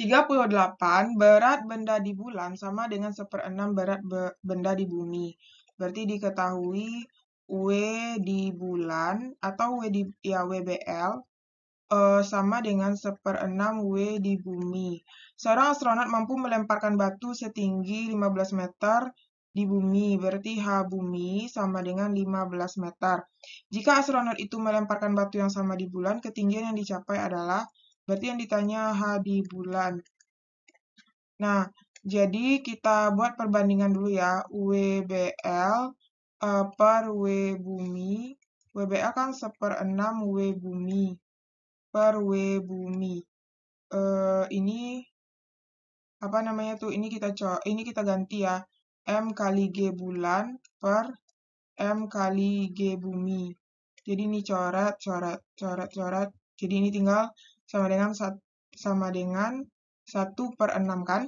38 berat benda di bulan sama dengan 6 berat be benda di bumi. Berarti diketahui W di bulan atau W di ya WBL uh, eh, sama dengan 6 W di bumi. Seorang astronot mampu melemparkan batu setinggi 15 meter di bumi, berarti H bumi sama dengan 15 meter. Jika astronot itu melemparkan batu yang sama di bulan, ketinggian yang dicapai adalah Berarti yang ditanya h di bulan. Nah, jadi kita buat perbandingan dulu ya. WBL uh, eh, per W bumi. WBL kan seperenam 6 W bumi per W bumi. Uh, ini apa namanya tuh ini kita co ini kita ganti ya m kali g bulan per m kali g bumi jadi ini coret coret coret coret jadi ini tinggal sama dengan sama dengan 1 per 6 kan?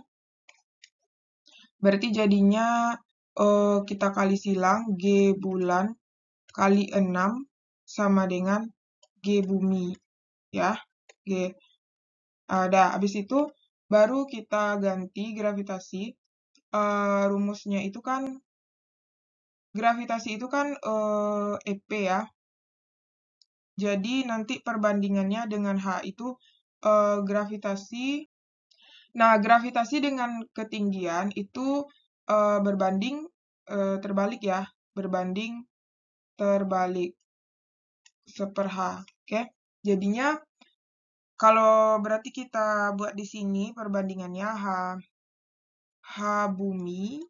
Berarti jadinya uh, kita kali silang G bulan kali 6 sama dengan G bumi. Ya, G. Ada, ah, habis itu baru kita ganti gravitasi. Uh, rumusnya itu kan gravitasi itu kan uh, eh, EP ya jadi nanti perbandingannya dengan H itu eh, gravitasi. Nah, gravitasi dengan ketinggian itu eh, berbanding eh, terbalik ya, berbanding terbalik seper H. Oke, jadinya kalau berarti kita buat di sini perbandingannya H, H bumi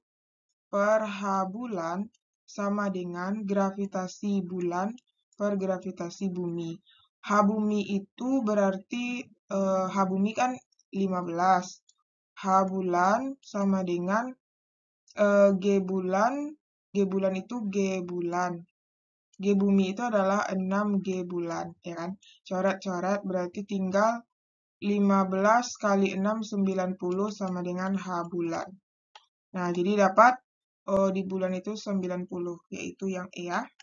per H bulan sama dengan gravitasi bulan transfer gravitasi bumi. H bumi itu berarti eh, H bumi kan 15. H bulan sama dengan eh, G bulan. G bulan itu G bulan. G bumi itu adalah 6 G bulan, ya kan? Coret-coret berarti tinggal 15 kali 6 90 sama dengan H bulan. Nah, jadi dapat oh, di bulan itu 90, yaitu yang E ya.